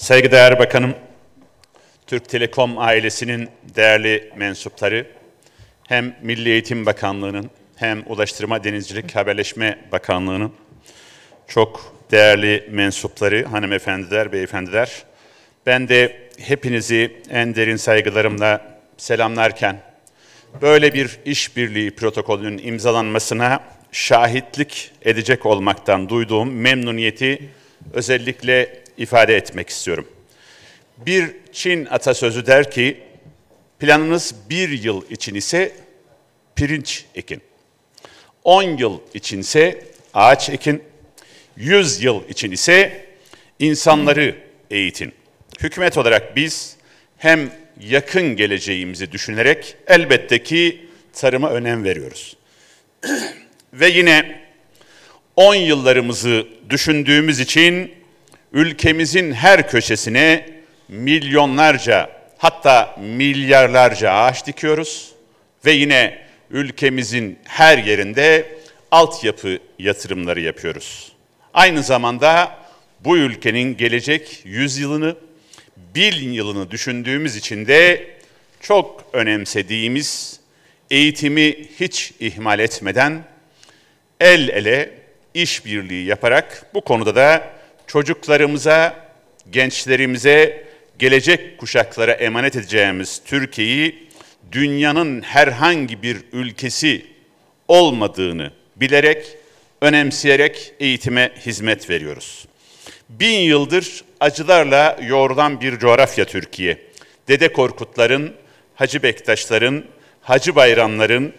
Saygıdeğer Bakanım, Türk Telekom ailesinin değerli mensupları, hem Milli Eğitim Bakanlığı'nın hem Ulaştırma Denizcilik Haberleşme Bakanlığı'nın çok değerli mensupları, hanımefendiler, beyefendiler. Ben de hepinizi en derin saygılarımla selamlarken böyle bir işbirliği protokolünün imzalanmasına şahitlik edecek olmaktan duyduğum memnuniyeti özellikle ifade etmek istiyorum. Bir Çin atasözü der ki, planınız bir yıl için ise pirinç ekin. 10 yıl için ise ağaç ekin, 100 yıl için ise insanları eğitin. Hükümet olarak biz hem yakın geleceğimizi düşünerek elbette ki tarıma önem veriyoruz. Ve yine 10 yıllarımızı düşündüğümüz için ülkemizin her köşesine milyonlarca hatta milyarlarca ağaç dikiyoruz ve yine ülkemizin her yerinde altyapı yatırımları yapıyoruz. Aynı zamanda bu ülkenin gelecek yüzyılını, bin yılını düşündüğümüz için de çok önemsediğimiz eğitimi hiç ihmal etmeden el ele işbirliği yaparak bu konuda da çocuklarımıza, gençlerimize, gelecek kuşaklara emanet edeceğimiz Türkiye'yi dünyanın herhangi bir ülkesi olmadığını bilerek, önemseyerek eğitime hizmet veriyoruz. Bin yıldır acılarla yoğrulan bir coğrafya Türkiye. Dede Korkutların, Hacı Bektaşların, Hacı Bayramların,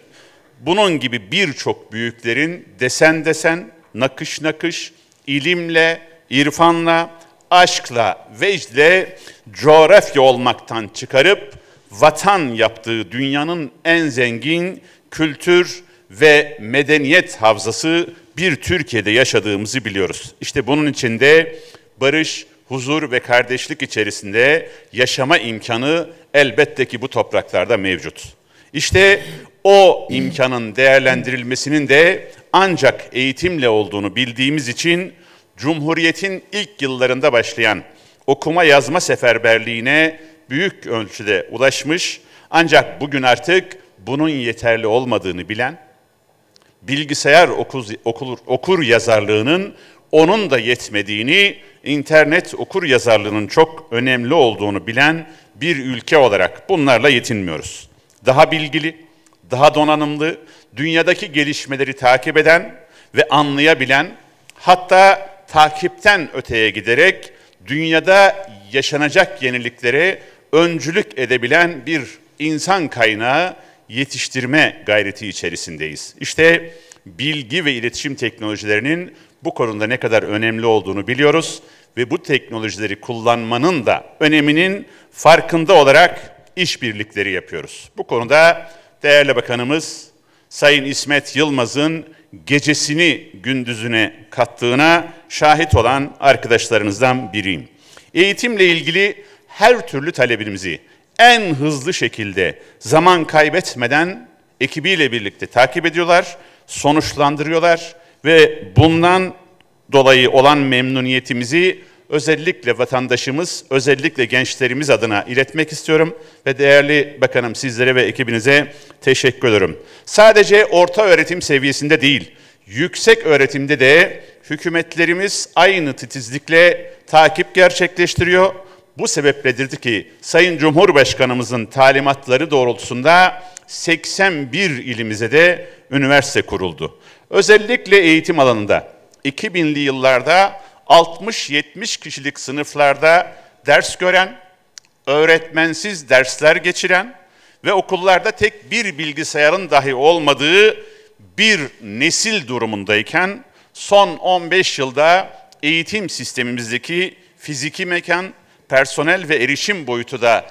bunun gibi birçok büyüklerin desen desen, nakış nakış, ilimle, irfanla, aşkla, vecdle coğrafya olmaktan çıkarıp vatan yaptığı dünyanın en zengin kültür ve medeniyet havzası bir Türkiye'de yaşadığımızı biliyoruz. İşte bunun içinde barış, huzur ve kardeşlik içerisinde yaşama imkanı elbette ki bu topraklarda mevcut. İşte o imkanın değerlendirilmesinin de ancak eğitimle olduğunu bildiğimiz için Cumhuriyet'in ilk yıllarında başlayan okuma yazma seferberliğine büyük ölçüde ulaşmış ancak bugün artık bunun yeterli olmadığını bilen, bilgisayar okur, okur, okur yazarlığının onun da yetmediğini, internet okur yazarlığının çok önemli olduğunu bilen bir ülke olarak bunlarla yetinmiyoruz. Daha bilgili, daha donanımlı, dünyadaki gelişmeleri takip eden ve anlayabilen, hatta takipten öteye giderek dünyada yaşanacak yeniliklere öncülük edebilen bir insan kaynağı yetiştirme gayreti içerisindeyiz. İşte bilgi ve iletişim teknolojilerinin bu konuda ne kadar önemli olduğunu biliyoruz ve bu teknolojileri kullanmanın da öneminin farkında olarak işbirlikleri yapıyoruz. Bu konuda değerli bakanımız Sayın İsmet Yılmaz'ın gecesini gündüzüne kattığına şahit olan arkadaşlarınızdan biriyim. Eğitimle ilgili her türlü talebimizi en hızlı şekilde zaman kaybetmeden ekibiyle birlikte takip ediyorlar, sonuçlandırıyorlar ve bundan dolayı olan memnuniyetimizi özellikle vatandaşımız, özellikle gençlerimiz adına iletmek istiyorum ve değerli bakanım sizlere ve ekibinize teşekkür ederim. Sadece orta öğretim seviyesinde değil, yüksek öğretimde de hükümetlerimiz aynı titizlikle takip gerçekleştiriyor. Bu sebepledir ki Sayın Cumhurbaşkanımızın talimatları doğrultusunda 81 ilimize de üniversite kuruldu. Özellikle eğitim alanında 2000'li yıllarda 60-70 kişilik sınıflarda ders gören, öğretmensiz dersler geçiren ve okullarda tek bir bilgisayarın dahi olmadığı bir nesil durumundayken son 15 yılda eğitim sistemimizdeki fiziki mekan, personel ve erişim boyutu da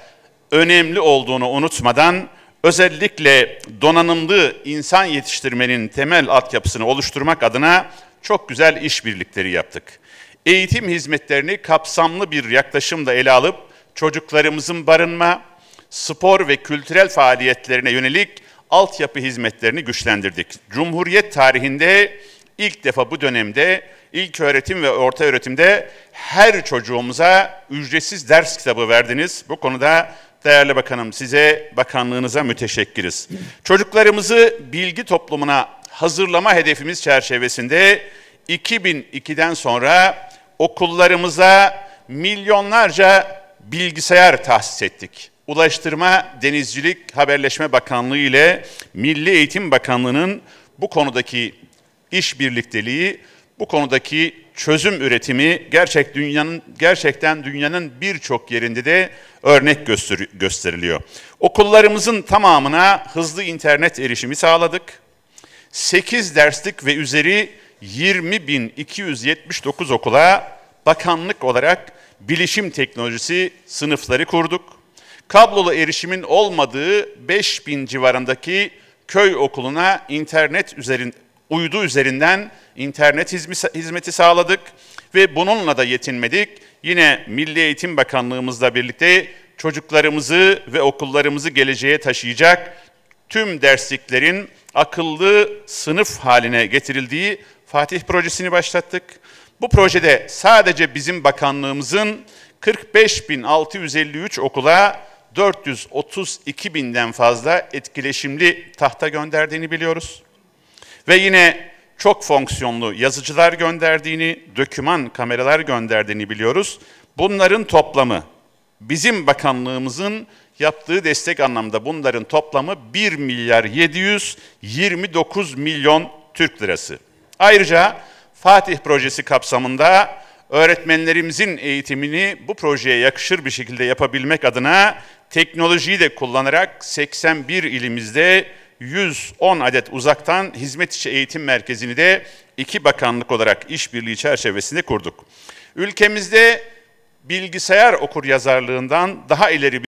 önemli olduğunu unutmadan özellikle donanımlı insan yetiştirmenin temel altyapısını oluşturmak adına çok güzel işbirlikleri yaptık eğitim hizmetlerini kapsamlı bir yaklaşımla ele alıp çocuklarımızın barınma, spor ve kültürel faaliyetlerine yönelik altyapı hizmetlerini güçlendirdik. Cumhuriyet tarihinde ilk defa bu dönemde ilk öğretim ve orta öğretimde her çocuğumuza ücretsiz ders kitabı verdiniz. Bu konuda değerli bakanım size bakanlığınıza müteşekkiriz. Çocuklarımızı bilgi toplumuna hazırlama hedefimiz çerçevesinde 2002'den sonra okullarımıza milyonlarca bilgisayar tahsis ettik. Ulaştırma, Denizcilik, Haberleşme Bakanlığı ile Milli Eğitim Bakanlığı'nın bu konudaki iş birlikteliği, bu konudaki çözüm üretimi gerçek dünyanın gerçekten dünyanın birçok yerinde de örnek göster gösteriliyor. Okullarımızın tamamına hızlı internet erişimi sağladık. 8 derslik ve üzeri 20.279 okula bakanlık olarak bilişim teknolojisi sınıfları kurduk. Kablolu erişimin olmadığı 5000 civarındaki köy okuluna internet üzerinden uydu üzerinden internet hizmeti sağladık ve bununla da yetinmedik. Yine Milli Eğitim Bakanlığımızla birlikte çocuklarımızı ve okullarımızı geleceğe taşıyacak tüm dersliklerin akıllı sınıf haline getirildiği Fatih projesini başlattık. Bu projede sadece bizim bakanlığımızın 45.653 okula 432 binden fazla etkileşimli tahta gönderdiğini biliyoruz. Ve yine çok fonksiyonlu yazıcılar gönderdiğini, döküman kameralar gönderdiğini biliyoruz. Bunların toplamı bizim bakanlığımızın yaptığı destek anlamda bunların toplamı 1 milyar 729 milyon Türk lirası. Ayrıca Fatih projesi kapsamında öğretmenlerimizin eğitimini bu projeye yakışır bir şekilde yapabilmek adına teknolojiyi de kullanarak 81 ilimizde 110 adet uzaktan hizmet içi eğitim merkezini de iki bakanlık olarak işbirliği çerçevesinde kurduk. Ülkemizde bilgisayar okur okuryazarlığından daha ileri bir